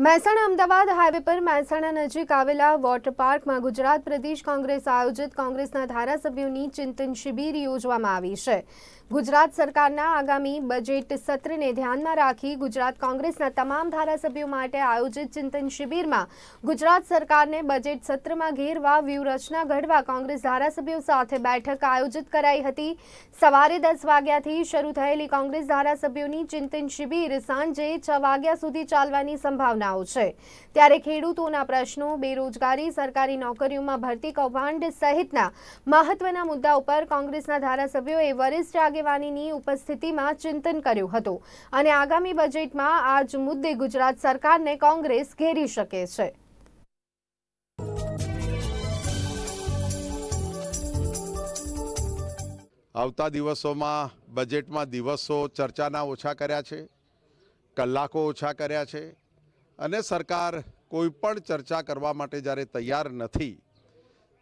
Mehsana Ahmedabad highway પર મહેસાણા નજીક આવેલા વોટર પાર્કમાં ગુજરાત પ્રદેશ કોંગ્રેસ આયોજિત કોંગ્રેસના ધારાસભ્યોની ચિંતન શિબિર યોજવામાં આવી છે ગુજરાત સરકારના આગામી બજેટ સત્રને ધ્યાનમાં રાખી ગુજરાત કોંગ્રેસના તમામ ધારાસભ્યો માટે આયોજિત ચિંતન શિબિરમાં ગુજરાત સરકારને બજેટ સત્રમાં ઘેરવા વ્યૂહરચના ઘડવા કોંગ્રેસ ધારાસભ્યો સાથે બેઠક આયોજિત કરાઈ હતી સવારે દસ વાગ્યાથી શરૂ થયેલી કોંગ્રેસ ધારાસભ્યોની ચિંતન શિબિર સાંજે છ વાગ્યા સુધી ચાલવાની સંભાવના ગુનાઓ છે ત્યારે ખેડૂતોના પ્રશ્નો બેરોજગારી સરકારી નોકરીઓમાં ભરતી કૌભાંડ સહિતના મહત્વના મુદ્દા ઉપર કોંગ્રેસના ધારાસભ્યોએ વરિષ્ઠ આગેવાનીની ઉપસ્થિતિમાં ચિંતન કર્યું હતું અને આગામી બજેટમાં આજ મુદ્દે ગુજરાત સરકારને કોંગ્રેસ ઘેરી શકે છે આવતા દિવસોમાં બજેટમાં દિવસો ચર્ચાના ઓછા કર્યા છે કલાકો ઓછા કર્યા છે અને સરકાર કોઈ પણ ચર્ચા કરવા માટે જ્યારે તૈયાર નથી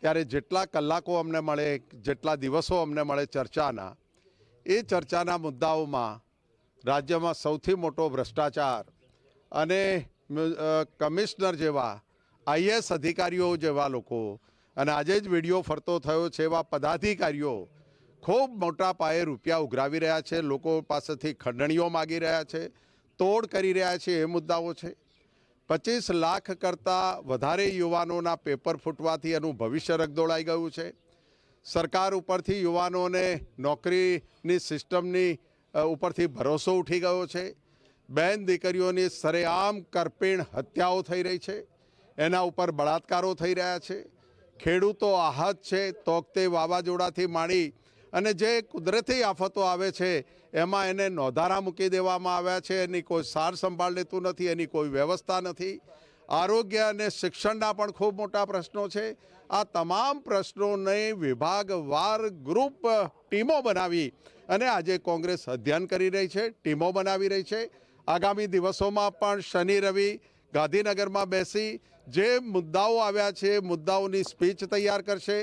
ત્યારે જેટલા કલાકો અમને મળે જેટલા દિવસો અમને મળે ચર્ચાના એ ચર્ચાના મુદ્દાઓમાં રાજ્યમાં સૌથી મોટો ભ્રષ્ટાચાર અને કમિશનર જેવા આઈએસ અધિકારીઓ જેવા લોકો અને આજે જ વિડીયો ફરતો થયો છે એવા પદાધિકારીઓ ખૂબ મોટા પાયે રૂપિયા ઉઘરાવી રહ્યા છે લોકો પાસેથી ખંડણીઓ માગી રહ્યા છે તોડ કરી રહ્યા છે એ મુદ્દાઓ છે પચીસ લાખ કરતાં વધારે યુવાનોના પેપર ફૂટવાથી એનું ભવિષ્ય રગદોળાઈ ગયું છે સરકાર ઉપરથી યુવાનોને નોકરીની સિસ્ટમની ઉપરથી ભરોસો ઉઠી ગયો છે બેન દીકરીઓની સરેઆમ કરપીણ હત્યાઓ થઈ રહી છે એના ઉપર બળાત્કારો થઈ રહ્યા છે ખેડૂતો આહત છે તોકતે વાવાઝોડાથી માંડી અને જે કુદરતી આફતો આવે છે એમાં એને નોંધારા મૂકી દેવામાં આવ્યા છે એની કોઈ સાર સંભાળ લેતું નથી એની કોઈ વ્યવસ્થા નથી આરોગ્ય અને શિક્ષણના પણ ખૂબ મોટા પ્રશ્નો છે આ તમામ પ્રશ્નોને વિભાગવાર ગ્રુપ ટીમો બનાવી અને આજે કોંગ્રેસ અધ્યયન કરી રહી છે ટીમો બનાવી રહી છે આગામી દિવસોમાં પણ શનિ રવિ ગાંધીનગરમાં બેસી જે મુદ્દાઓ આવ્યા છે મુદ્દાઓની સ્પીચ તૈયાર કરશે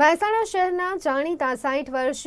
મહેસાણા શહેરના જાણીતા સાઠ વર્ષીય